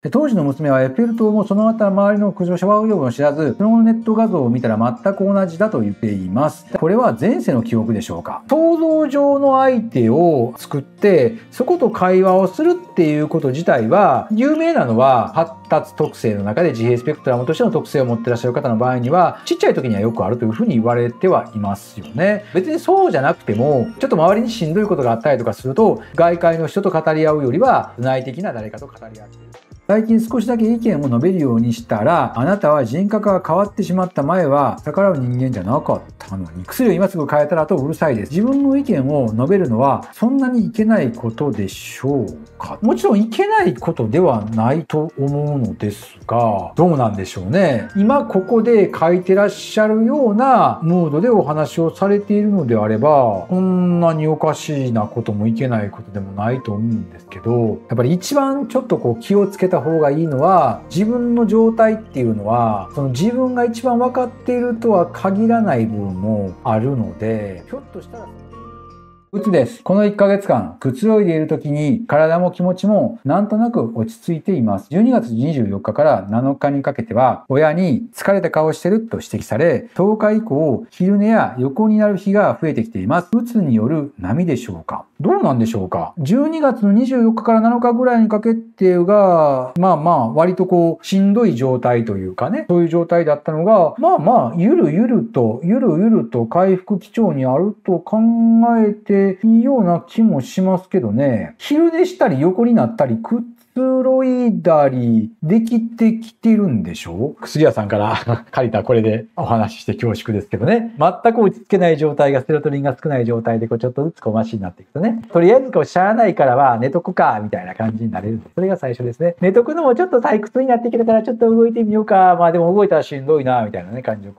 で当時の娘はエッフェル塔もその後周りの苦情シャワーウヨも知らず、そのネット画像を見たら全く同じだと言っています。これは前世の記憶でしょうか。想像上の相手を作って、そこと会話をするっていうこと自体は、有名なのは発達特性の中で自閉スペクトラムとしての特性を持ってらっしゃる方の場合には、ちっちゃい時にはよくあるというふうに言われてはいますよね。別にそうじゃなくても、ちょっと周りにしんどいことがあったりとかすると、外界の人と語り合うよりは、内的な誰かと語り合っている。最近少しだけ意見を述べるようにしたら、あなたは人格が変わってしまった前は、逆らう人間じゃなかったのに、薬を今すぐ変えたらとうるさいです。自分の意見を述べるのは、そんなにいけないことでしょうかもちろんいけないことではないと思うのですが、どうなんでしょうね。今ここで書いてらっしゃるようなムードでお話をされているのであれば、こんなにおかしいなこともいけないことでもないと思うんですけど、やっぱり一番ちょっとこう気をつけたた方がいいのは自分の状態っていうのはその自分が一番分かっているとは限らない部分もあるのでひょっとしたら。うつです。この1ヶ月間、くつろいでいる時に体も気持ちもなんとなく落ち着いています。12月24日から7日にかけては、親に疲れた顔してると指摘され、10日以降、昼寝や横になる日が増えてきています。うつによる波でしょうかどうなんでしょうか ?12 月の24日から7日ぐらいにかけてが、まあまあ、割とこう、しんどい状態というかね、そういう状態だったのが、まあまあ、ゆるゆると、ゆるゆると回復基調にあると考えてっていいような気もしますけどね。昼寝したり横になったりくつろいだりできてきてるんでしょ薬屋さんから借りたこれでお話しして恐縮ですけどね。全く落ち着けない状態がセロトリンが少ない状態でこうちょっとずつこましになっていくとね。とりあえずこうしゃあないからは寝とくかみたいな感じになれるそれが最初ですね。寝とくのもちょっと退屈になってきたからちょっと動いてみようか。まあでも動いたらしんどいなみたいなね感じを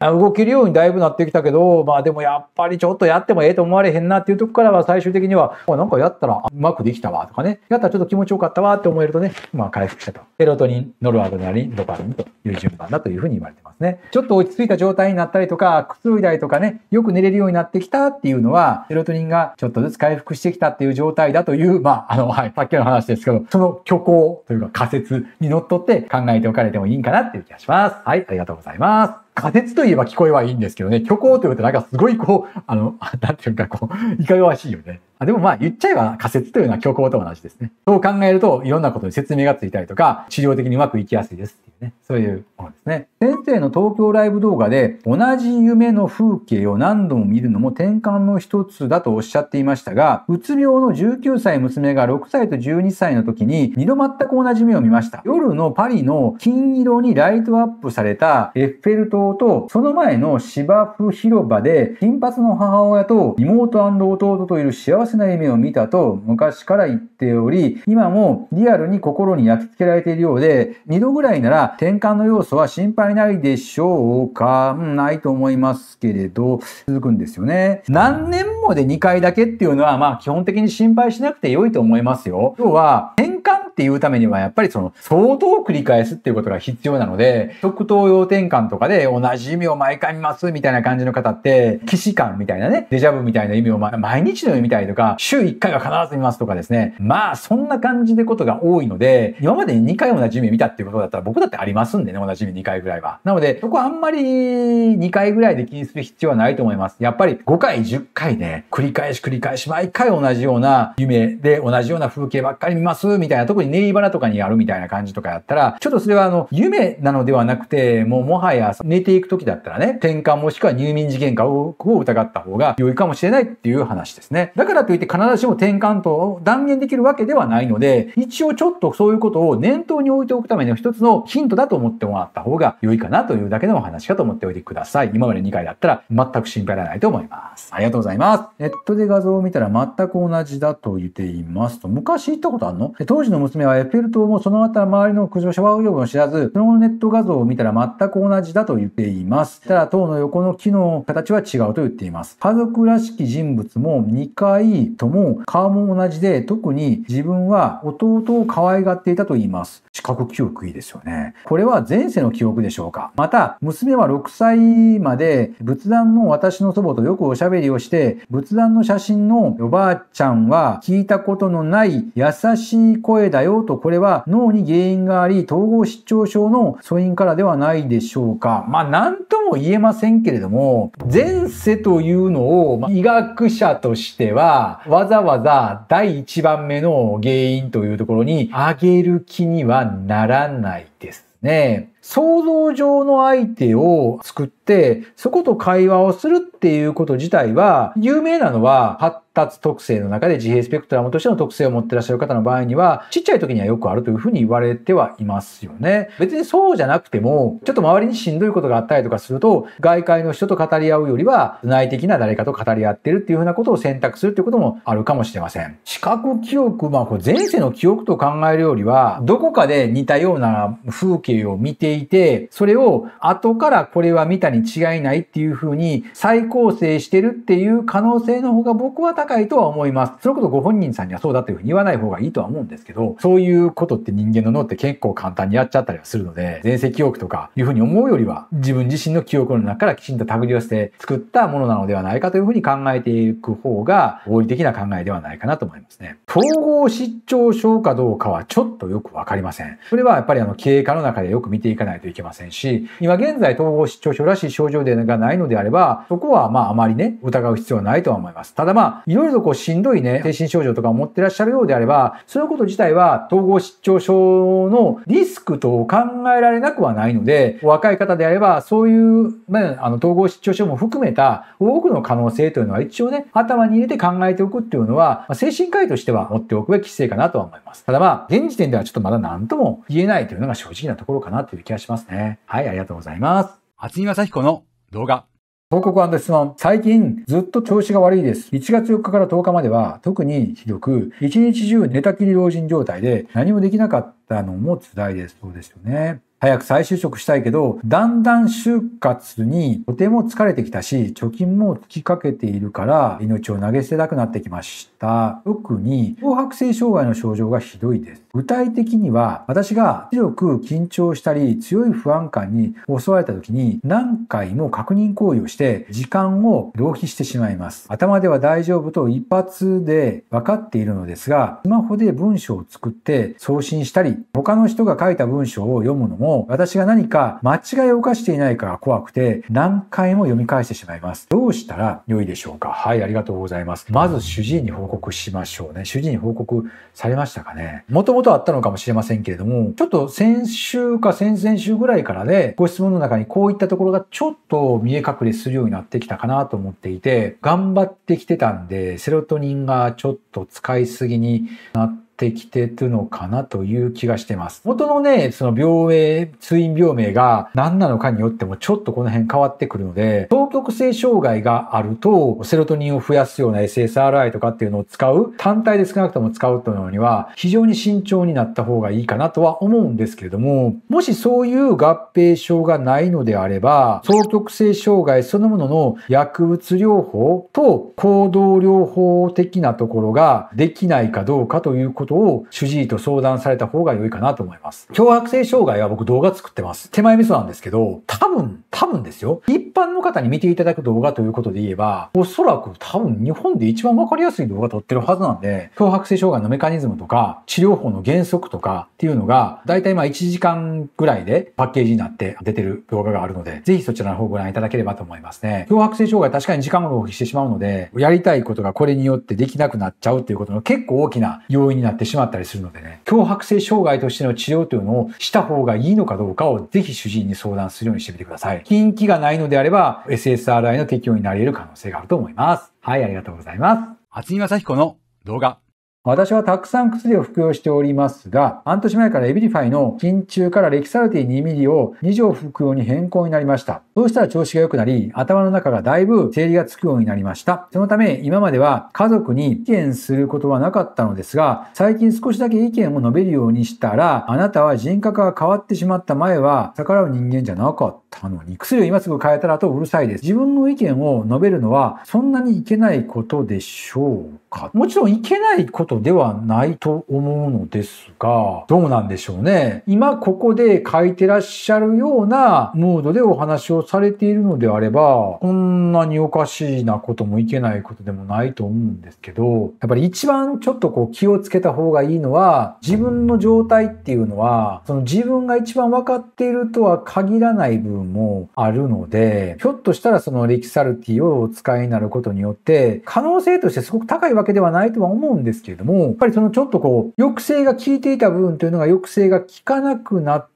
動けるようにだいぶなってきたけど、まあでもやっぱりちょっとやってもええと思われへんなっていうとこからは最終的には、なんかやったらうまくできたわとかね、やったらちょっと気持ちよかったわって思えるとね、まあ回復したと。セロトニン、ノルアドナリン、ドパミンという順番だというふうに言われてますね。ちょっと落ち着いた状態になったりとか、くついだりとかね、よく寝れるようになってきたっていうのは、セロトニンがちょっとずつ回復してきたっていう状態だという、まああの、はい、さっきの話ですけど、その虚構というか仮説にのっとって考えておかれてもいいんかなっていう気がします。はい、ありがとうございます。仮説といえば聞こえはいいんですけどね、虚構というとなんかすごいこう、あの、なんていうかこう、いかがわしいよね。あでもまあ言っちゃえば仮説というのは虚構と同じですね。そう考えるといろんなことに説明がついたりとか、治療的にうまくいきやすいですっていうね、そういうものですね。先生の東京ライブ動画で同じ夢の風景を何度も見るのも転換の一つだとおっしゃっていましたが、うつ病の19歳娘が6歳と12歳の時に2度全く同じ夢を見ました。夜のパリの金色にライトアップされたエッフェル塔と、その前の芝生広場で、金髪の母親と妹弟といる幸せな夢を見たと昔から言っており、今もリアルに心に焼き付けられているようで、2度ぐらいなら転換の要素は心配ないでしょうか、うん、ないと思いますけれど、続くんですよね。何年もで2回だけっていうのは、まあ基本的に心配しなくて良いと思いますよ。要は、転換っていうためには、やっぱりその、相当繰り返すっていうことが必要なので、即答要転換とかで同じ意味を毎回見ますみたいな感じの方って、既視感みたいなね、デジャブみたいな意味を、毎日のように見たりとか、週1回は必ず見ますとかですね。まあ、そんな感じでことが多いので、今までに2回同じ夢見たっていうことだったら僕だってありますんでね、同じ夢2回ぐらいは。なので、そこはあんまり2回ぐらいで気にする必要はないと思います。やっぱり5回、10回ね、繰り返し繰り返し、毎回同じような夢で同じような風景ばっかり見ますみたいなとこにネイとかにあるみたいな感じとかやったら、ちょっとそれはあの、夢なのではなくて、もうもはや寝ていく時だったらね、転換もしくは入眠時限化を疑った方が良いかもしれないっていう話ですね。だからといって必ずしも転換と断言できるわけではないので、一応ちょっとそういうことを念頭に置いておくための一つのヒントだと思ってもらった方が良いかなというだけのお話かと思っておいてください。今まで2回だったら全く心配いらないと思います。ありがとうございます。ネットで画像を見たら全く同じだと言っていますと、昔行ったことあるの当時の娘はエッフェル塔もそのり周りの苦情シャワー用も知らず、その後のネット画像を見たら全く同じだと言っています。ただ塔の横の木の形は違うと言っています。家族らしき人物も2回とも顔も同じで、特に自分は弟を可愛がっていたと言います。視覚記憶いいですよね。これは前世の記憶でしょうか。また、娘は6歳まで仏壇の私の祖母とよくおしゃべりをして、仏壇の写真のおばあちゃんは聞いたことのない優しい声だだよと、これは脳に原因があり、統合失調症の素因からではないでしょうか。まあ、なんとも言えませんけれども、前世というのを、まあ、医学者としては、わざわざ第1番目の原因というところに上げる気にはならないですね。想像上の相手を作って、そこと会話をするっていうこと自体は、有名なのは発達特性の中で自閉スペクトラムとしての特性を持ってらっしゃる方の場合には、ちっちゃい時にはよくあるというふうに言われてはいますよね。別にそうじゃなくても、ちょっと周りにしんどいことがあったりとかすると、外界の人と語り合うよりは、内的な誰かと語り合ってるっていうふうなことを選択するっていうこともあるかもしれません。視覚記憶、まあこれ前世の記憶と考えるよりは、どこかで似たような風景を見てしていて、それを後からこれは見たに違いないっていう風に再構成してるっていう可能性の方が僕は高いとは思います。それこそご本人さんにはそうだという風に言わない方がいいとは思うんですけど、そういうことって人間の脳って結構簡単にやっちゃったりはするので、前世記憶とかいう風に思うよりは自分自身の記憶の中からきちんと手繰り寄せて作ったものなのではないかという風に考えていく方が合理的な考えではないかなと思いますね。統合失調症かどうかはちょっとよくわかりません。それはやっぱりあの経過の中でよく見ていかないといけませんし、今現在統合失調症らしい症状でがないのであれば、そこはまああまりね、疑う必要はないとは思います。ただまあ、いろいろとこうしんどいね、精神症状とかを持ってらっしゃるようであれば、そういうこと自体は統合失調症のリスクと考えられなくはないので、お若い方であれば、そういう、ね、あ、の、統合失調症も含めた多くの可能性というのは一応ね、頭に入れて考えておくっていうのは、ま精神科医としては持っておくべき姿勢かなとは思います。ただまあ、現時点ではちょっとまだ何とも言えないというのが正直なところかなという気気がしますね。はい、ありがとうございます。厚木正彦の動画。報告質問。最近ずっと調子が悪いです。1月4日から10日までは特にひどく、1日中寝たきり老人状態で何もできなかったたのも辛いです。そうですよね。早く再就職したいけど、だんだん就活にとても疲れてきたし、貯金も尽きかけているから、命を投げ捨てたくなってきました。特に、強白性障害の症状がひどいです。具体的には、私が強く緊張したり、強い不安感に襲われた時に、何回も確認行為をして、時間を浪費してしまいます。頭では大丈夫と一発で分かっているのですが、スマホで文章を作って送信したり、他の人が書いた文章を読むのも私が何か間違いを犯していないかが怖くて何回も読み返してしまいます。どうしたら良いでしょうかはい、ありがとうございます。まず主治医に報告しましょうね。主治医に報告されましたかねもともとあったのかもしれませんけれども、ちょっと先週か先々週ぐらいからで、ご質問の中にこういったところがちょっと見え隠れするようになってきたかなと思っていて、頑張ってきてたんで、セロトニンがちょっと使いすぎになってってきてるのかなという気がしてます。元のね、その病名、通院病名が何なのかによってもちょっとこの辺変わってくるので、双極性障害があると、セロトニンを増やすような SSRI とかっていうのを使う、単体で少なくとも使うというのには、非常に慎重になった方がいいかなとは思うんですけれども、もしそういう合併症がないのであれば、双極性障害そのものの薬物療法と行動療法的なところができないかどうかということことを主治医と相談された方が良いかなと思います。強迫性障害は僕動画作ってます。手前味噌なんですけど、多分、多分ですよ。一般の方に見ていただく動画ということで言えば、おそらく多分日本で一番わかりやすい動画撮ってるはずなんで、強迫性障害のメカニズムとか、治療法の原則とかっていうのが、だいたいまあ1時間ぐらいでパッケージになって出てる動画があるので、ぜひそちらの方をご覧いただければと思いますね。強迫性障害確かに時間を浪費してしまうので、やりたいことがこれによってできなくなっちゃうっていうことの結構大きな要因になってってしまったりするのでね、強迫性障害としての治療というのをした方がいいのかどうかをぜひ主治医に相談するようにしてみてください。禁忌がないのであれば、SSRI の適用になり得る可能性があると思います。はい、ありがとうございます。厚木正彦の動画。私はたくさん薬を服用しておりますが、半年前からエビリファイの筋中からレキサルティ2ミリを2錠服用に変更になりました。そうしたら調子が良くなり、頭の中がだいぶ整理がつくようになりました。そのため、今までは家族に意見することはなかったのですが、最近少しだけ意見を述べるようにしたら、あなたは人格が変わってしまった前は、逆らう人間じゃなかったのに、薬を今すぐ変えたらとうるさいです。自分の意見を述べるのは、そんなにいけないことでしょうかもちろんいけないことではないと思うのですが、どうなんでしょうね。今ここで書いてらっしゃるようなムードでお話をされているのであれば、こんなにおかしいなこともいけないことでもないと思うんですけど、やっぱり一番ちょっとこう気をつけた方がいいのは、自分の状態っていうのは、その自分が一番分かっているとは限らない部分もあるので、ひょっとしたらそのレキサルティをお使いになることによって、可能性としてすごく高いわけではないとは思うんですけれども、やっぱりそのちょっとこう、抑制が効いていた部分というのが抑制が効かなくなって、、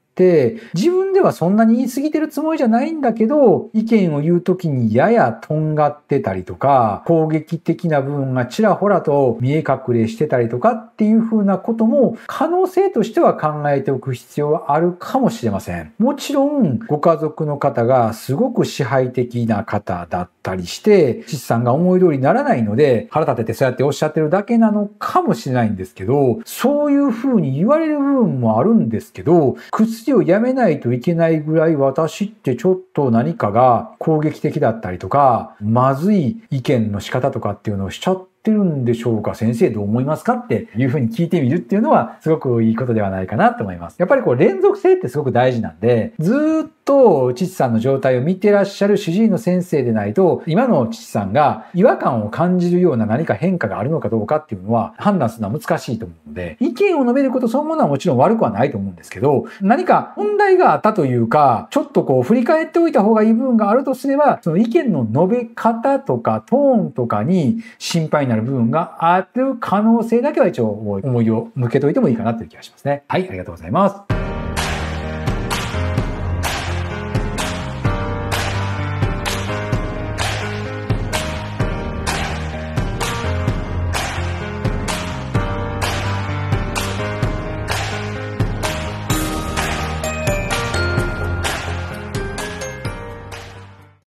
自分ではそんなに言い過ぎてるつもりじゃないんだけど、意見を言う時にややとんがってたりとか、攻撃的な部分がちらほらと見え隠れしてたりとかっていうふうなことも可能性としては考えておく必要はあるかもしれません。もちろん、ご家族の方がすごく支配的な方だったりして、父さんが思い通りにならないので、腹立ててそうやっておっしゃってるだけなのかもしれないんですけど、そういうふうに言われる部分もあるんですけど、ステをやめないといけないぐらい私ってちょっと何かが攻撃的だったりとか、まずい意見の仕方とかっていうのをしちゃってるんでしょうか先生どう思いますかっていうふうに聞いてみるっていうのはすごくいいことではないかなと思います。やっぱりこう連続性ってすごく大事なんで、ずっと、父さんの状態を見てらっしゃる主治医の先生でないと、今の父さんが違和感を感じるような何か変化があるのかどうかっていうのは判断するのは難しいと思うので、意見を述べることそのものはもちろん悪くはないと思うんですけど、何か問題があったというか、ちょっとこう振り返っておいた方がいい部分があるとすれば、その意見の述べ方とかトーンとかに心配になる部分がある可能性だけは一応思いを向けといてもいいかなという気がしますね。はい、ありがとうございます。